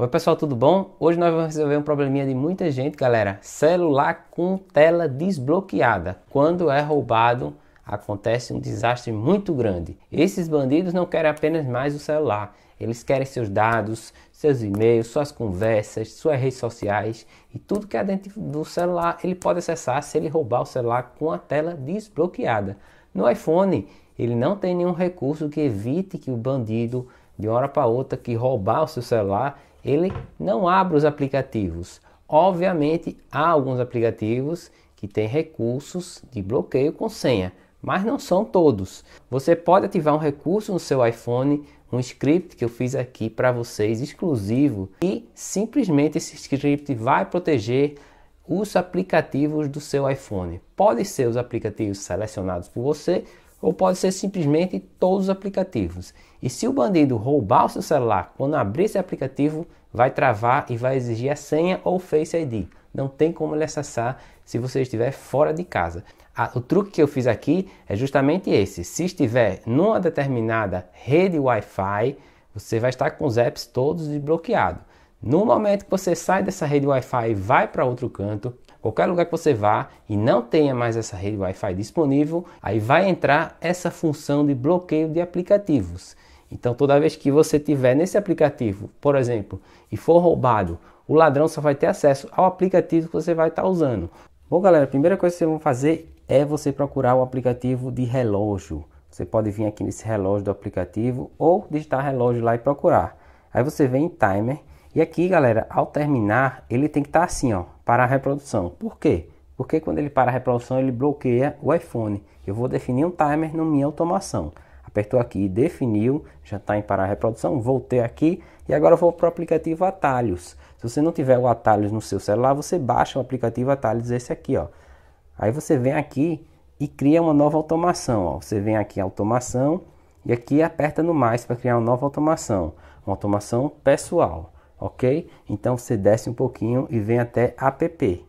Oi pessoal, tudo bom? Hoje nós vamos resolver um probleminha de muita gente, galera. Celular com tela desbloqueada. Quando é roubado, acontece um desastre muito grande. Esses bandidos não querem apenas mais o celular, eles querem seus dados, seus e-mails, suas conversas, suas redes sociais e tudo que é dentro do celular ele pode acessar se ele roubar o celular com a tela desbloqueada. No iPhone, ele não tem nenhum recurso que evite que o bandido de uma hora para outra que roubar o seu celular ele não abre os aplicativos. Obviamente, há alguns aplicativos que têm recursos de bloqueio com senha, mas não são todos. Você pode ativar um recurso no seu iPhone, um script que eu fiz aqui para vocês exclusivo, e simplesmente esse script vai proteger os aplicativos do seu iPhone. Pode ser os aplicativos selecionados por você ou pode ser simplesmente todos os aplicativos. E se o bandido roubar o seu celular quando abrir esse aplicativo, vai travar e vai exigir a senha ou Face ID. Não tem como ele acessar se você estiver fora de casa. o truque que eu fiz aqui é justamente esse. Se estiver numa determinada rede Wi-Fi, você vai estar com os apps todos desbloqueados. No momento que você sai dessa rede Wi-Fi e vai para outro canto, qualquer lugar que você vá e não tenha mais essa rede Wi-Fi disponível, aí vai entrar essa função de bloqueio de aplicativos. Então, toda vez que você tiver nesse aplicativo, por exemplo, e for roubado, o ladrão só vai ter acesso ao aplicativo que você vai estar tá usando. Bom, galera, a primeira coisa que vocês vão fazer é você procurar o aplicativo de relógio. Você pode vir aqui nesse relógio do aplicativo ou digitar relógio lá e procurar. Aí você vem em timer e aqui, galera, ao terminar, ele tem que estar tá assim, ó, para a reprodução. Por quê? Porque quando ele para a reprodução, ele bloqueia o iPhone. Eu vou definir um timer na minha automação. Apertou aqui, definiu, já está em parar a reprodução, voltei aqui e agora vou para o aplicativo Atalhos. Se você não tiver o Atalhos no seu celular, você baixa o aplicativo Atalhos, esse aqui, ó. Aí você vem aqui e cria uma nova automação, ó. Você vem aqui em automação e aqui aperta no mais para criar uma nova automação, uma automação pessoal, ok? Então você desce um pouquinho e vem até app.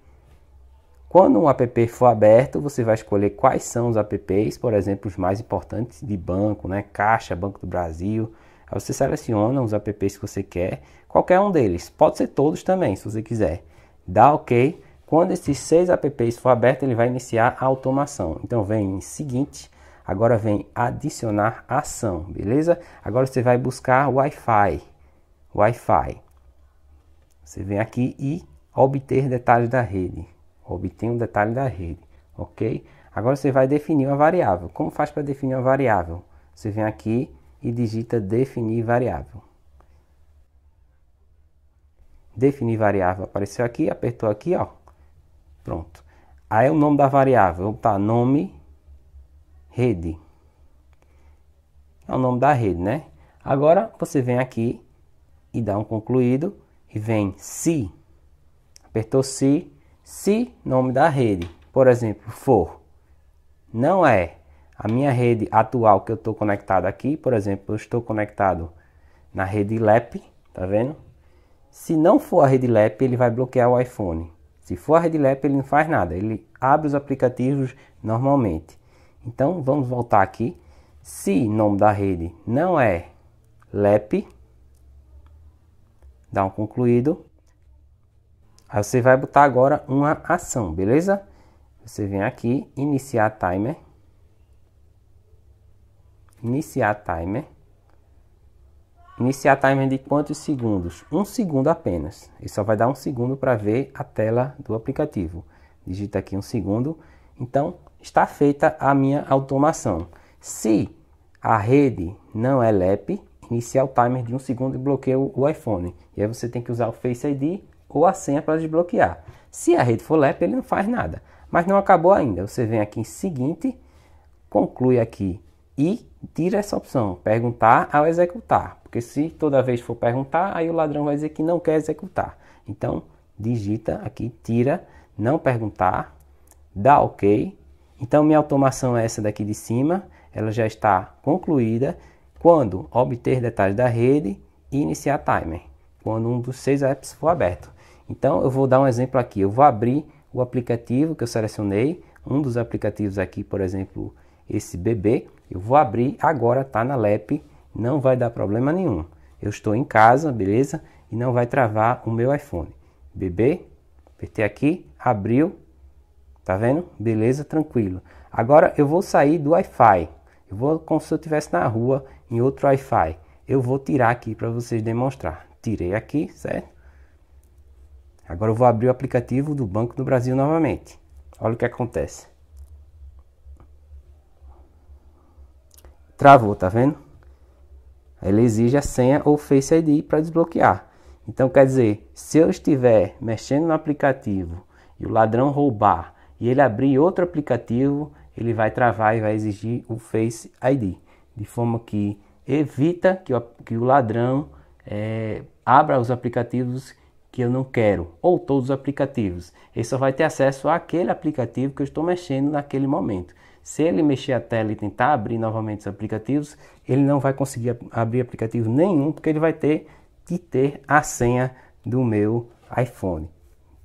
Quando um app for aberto, você vai escolher quais são os apps, por exemplo, os mais importantes de banco, né? Caixa, Banco do Brasil. Aí você seleciona os apps que você quer, qualquer um deles, pode ser todos também, se você quiser. Dá OK. Quando esses seis apps for aberto, ele vai iniciar a automação. Então vem em seguinte, agora vem adicionar ação, beleza? Agora você vai buscar Wi-Fi. Wi-Fi. Você vem aqui e obter detalhes da rede obtém um detalhe da rede, ok? Agora você vai definir uma variável. Como faz para definir uma variável? Você vem aqui e digita definir variável. Definir variável apareceu aqui, apertou aqui, ó. Pronto. Aí é o nome da variável, tá nome rede. É o nome da rede, né? Agora você vem aqui e dá um concluído e vem se. Apertou se, se nome da rede, por exemplo, for não é a minha rede atual que eu estou conectado aqui, por exemplo, eu estou conectado na rede LEP, tá vendo? Se não for a rede LEP, ele vai bloquear o iPhone. Se for a rede LEP, ele não faz nada, ele abre os aplicativos normalmente. Então, vamos voltar aqui. Se nome da rede não é LEP, dá um concluído. Aí você vai botar agora uma ação, beleza? Você vem aqui, iniciar timer. Iniciar timer. Iniciar timer de quantos segundos? Um segundo apenas. E só vai dar um segundo para ver a tela do aplicativo. Digita aqui um segundo. Então, está feita a minha automação. Se a rede não é LAP, iniciar o timer de um segundo e bloqueia o iPhone. E aí você tem que usar o Face ID ou a senha para desbloquear. Se a rede for LEP, ele não faz nada. Mas não acabou ainda. Você vem aqui em seguinte, conclui aqui e tira essa opção, perguntar ao executar. Porque se toda vez for perguntar, aí o ladrão vai dizer que não quer executar. Então, digita aqui, tira, não perguntar, dá OK. Então, minha automação é essa daqui de cima. Ela já está concluída quando obter detalhes da rede e iniciar timer, quando um dos seis apps for aberto. Então eu vou dar um exemplo aqui. Eu vou abrir o aplicativo que eu selecionei, um dos aplicativos aqui, por exemplo, esse BB. Eu vou abrir agora, tá na LEP, não vai dar problema nenhum. Eu estou em casa, beleza? E não vai travar o meu iPhone. BB, apertei aqui, abriu, tá vendo? Beleza, tranquilo. Agora eu vou sair do Wi-Fi. Eu vou como se eu estivesse na rua em outro Wi-Fi. Eu vou tirar aqui para vocês demonstrar. Tirei aqui, certo? Agora eu vou abrir o aplicativo do Banco do Brasil novamente. Olha o que acontece. Travou, tá vendo? Ele exige a senha ou Face ID para desbloquear. Então quer dizer, se eu estiver mexendo no aplicativo e o ladrão roubar e ele abrir outro aplicativo, ele vai travar e vai exigir o Face ID, de forma que evita que o, que o ladrão é, abra os aplicativos que eu não quero, ou todos os aplicativos. Ele só vai ter acesso àquele aplicativo que eu estou mexendo naquele momento. Se ele mexer a tela e tentar abrir novamente os aplicativos, ele não vai conseguir abrir aplicativo nenhum, porque ele vai ter que ter a senha do meu iPhone,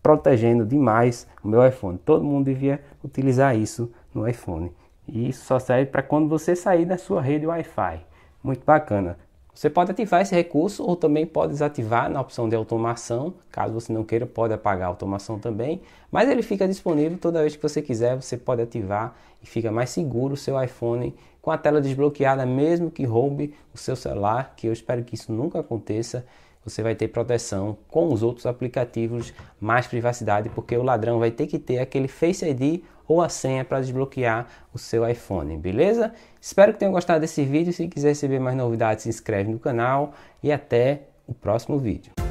protegendo demais o meu iPhone. Todo mundo devia utilizar isso no iPhone. E isso só serve para quando você sair da sua rede Wi-Fi. Muito bacana. Você pode ativar esse recurso ou também pode desativar na opção de automação. Caso você não queira, pode apagar a automação também. Mas ele fica disponível toda vez que você quiser, você pode ativar e fica mais seguro o seu iPhone com a tela desbloqueada, mesmo que roube o seu celular, que eu espero que isso nunca aconteça. Você vai ter proteção com os outros aplicativos, mais privacidade, porque o ladrão vai ter que ter aquele Face ID ou a senha para desbloquear o seu iPhone, beleza? Espero que tenham gostado desse vídeo. Se quiser receber mais novidades, se inscreve no canal e até o próximo vídeo.